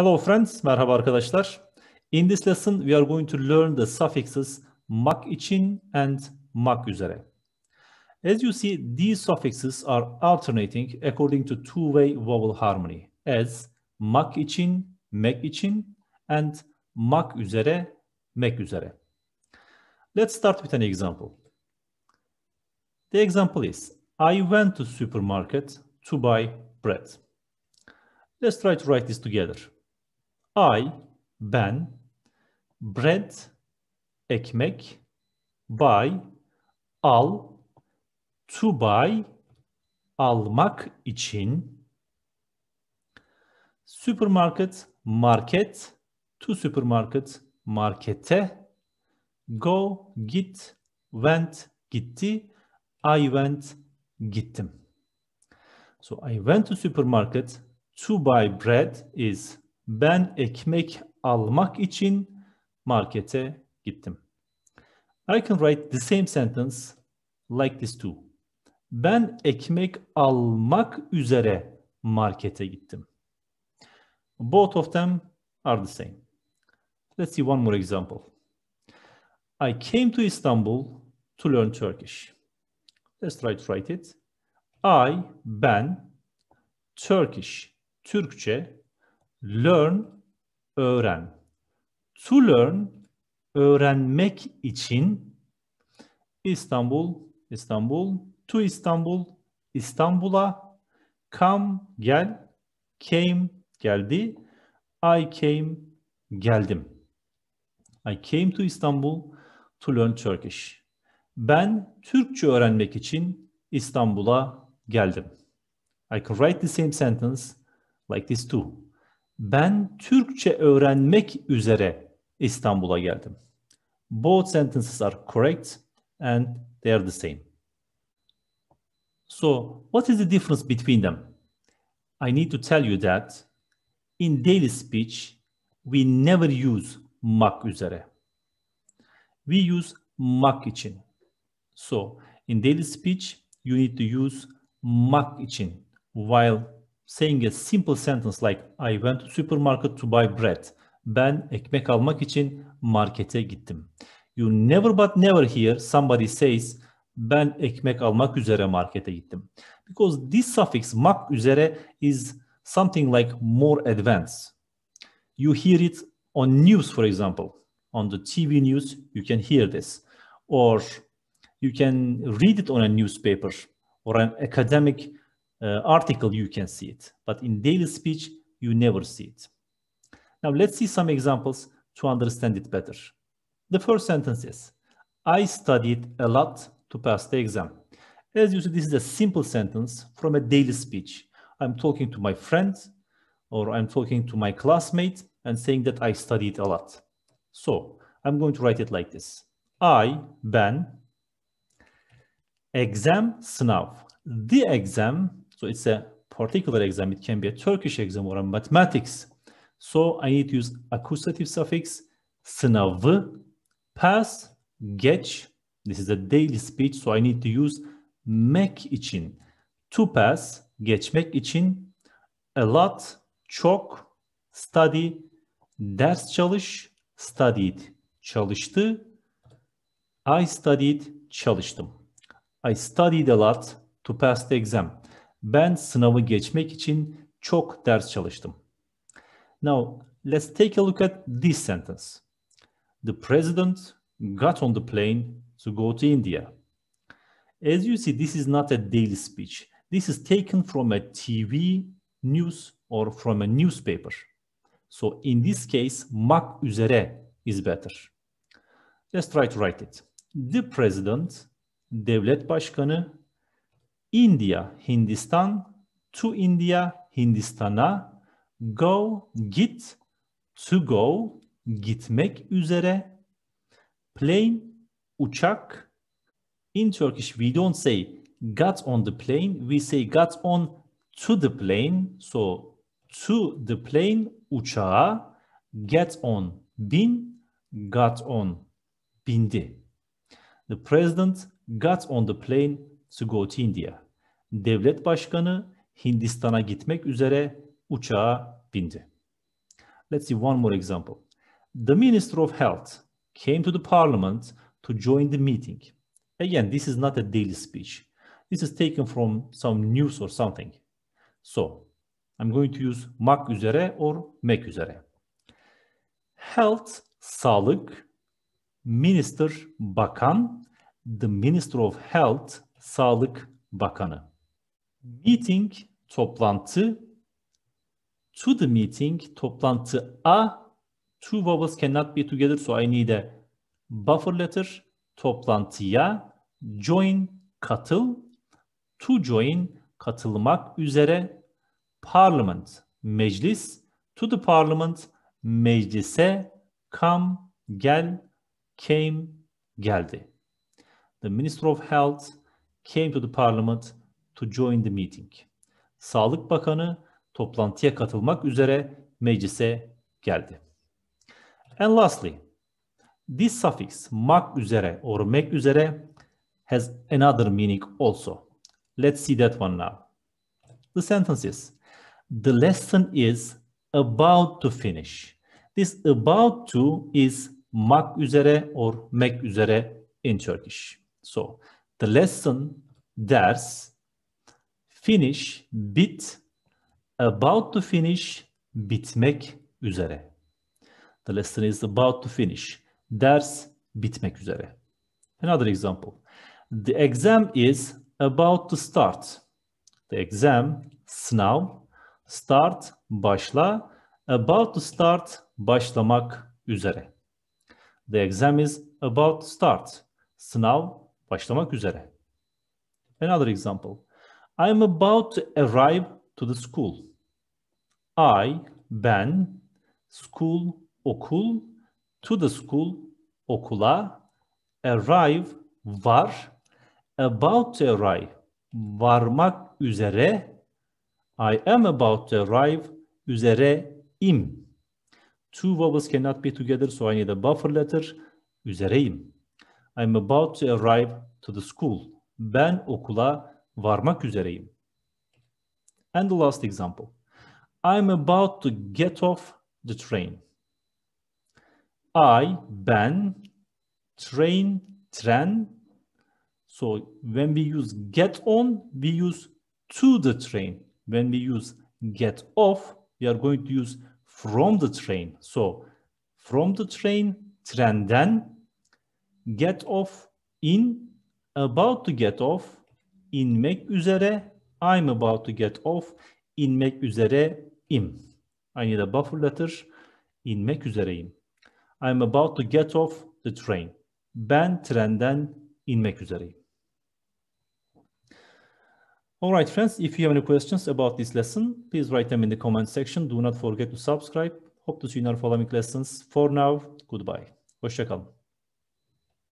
Hello friends, merhaba arkadaşlar. In this lesson we are going to learn the suffixes mak için and mak üzere. As you see, these suffixes are alternating according to two-way vowel harmony as mak için, mek için and mak üzere, mek üzere. Let's start with an example. The example is, I went to supermarket to buy bread. Let's try to write this together. I, ben, bread, ekmek, buy, al, to buy, almak için, supermarket, market, to supermarket, markete, go, git, went, gitti, I went, gittim. So I went to supermarket to buy bread is ben ekmek almak için markete gittim. I can write the same sentence like this too. Ben ekmek almak üzere markete gittim. Both of them are the same. Let's see one more example. I came to Istanbul to learn Turkish. Let's try to write it. I, ben, Turkish, Türkçe Learn, öğren. To learn, öğrenmek için İstanbul, İstanbul, to İstanbul, İstanbul'a, come, gel, came, geldi, I came, geldim. I came to İstanbul to learn Turkish. Ben Türkçe öğrenmek için İstanbul'a geldim. I can write the same sentence like this too. Ben Türkçe öğrenmek üzere İstanbul'a geldim. Both sentences are correct and they are the same. So, what is the difference between them? I need to tell you that in daily speech, we never use mak üzere. We use mak için. So, in daily speech, you need to use mak için while saying a simple sentence like I went to supermarket to buy bread. Ben ekmek almak için markete gittim. You never but never hear somebody says ben ekmek almak üzere markete gittim. Because this suffix mak üzere is something like more advanced. You hear it on news for example. On the TV news you can hear this. Or you can read it on a newspaper or an academic uh, article, you can see it. But in daily speech, you never see it. Now let's see some examples to understand it better. The first sentence is, I studied a lot to pass the exam. As you see, this is a simple sentence from a daily speech. I'm talking to my friend or I'm talking to my classmate and saying that I studied a lot. So I'm going to write it like this. I, ben, exam, snuff The exam So it's a particular exam. It can be a Turkish exam or a mathematics. So I need to use accusative suffix, sınavı, pass, geç. This is a daily speech. So I need to use mek için. To pass, geçmek için. A lot, çok. Study, ders çalış. Studied, çalıştı. I studied, çalıştım. I studied a lot to pass the exam. Ben sınavı geçmek için çok ders çalıştım. Now, let's take a look at this sentence. The president got on the plane to go to India. As you see, this is not a daily speech. This is taken from a TV news or from a newspaper. So in this case, mak üzere is better. Let's try to write it. The president, devlet başkanı India, Hindistan, to India, Hindistan'a, go, git, to go, gitmek üzere, plane, uçak, in Turkish we don't say got on the plane, we say got on to the plane, so to the plane, uçağa, get on, bin, got on, bindi. The president got on the plane Sgoti India. Devlet başkanı Hindistan'a gitmek üzere uçağa bindi. Let's see one more example. The Minister of Health came to the parliament to join the meeting. Again, this is not a daily speech. This is taken from some news or something. So, I'm going to use mak üzere or mek üzere. Health, sağlık, minister, bakan, the minister of health Sağlık Bakanı. Meeting toplantı. To the meeting toplantı a. Two vowels cannot be together so I need a buffer letter. Toplantıya join katıl. To join katılmak üzere. Parliament meclis. To the parliament meclise come gel came geldi. The Minister of Health came to the parliament to join the meeting. Sağlık Bakanı toplantıya katılmak üzere meclise geldi. And lastly, this suffix mak üzere or mek üzere has another meaning also. Let's see that one now. The sentence is, the lesson is about to finish. This about to is mak üzere or mek üzere in Turkish. So The lesson, ders, finish, bit, about to finish, bitmek üzere. The lesson is about to finish. Ders bitmek üzere. Another example. The exam is about to start. The exam, sınav, start, başla, about to start, başlamak üzere. The exam is about to start. Sınav başlamak üzere. Another example. I'm about to arrive to the school. I, ben, school, okul, to the school, okula, arrive, var, about to arrive, varmak üzere, I am about to arrive, üzere im. Two vowels cannot be together, so I need a buffer letter, üzereyim. I'm about to arrive to the school. Ben okula varmak üzereyim. And the last example. I'm about to get off the train. I, ben, train, tren. So when we use get on, we use to the train. When we use get off, we are going to use from the train. So from the train, trenden, get off in about to get off inmek üzere I'm about to get off inmek üzere im. Aynı need a buffer letter inmek üzereyim. I'm about to get off the train. Ben trenden inmek üzereyim. Alright friends, if you have any questions about this lesson, please write them in the comment section. Do not forget to subscribe. Hope to see you in our following lessons. For now, goodbye. Hoşçakalın.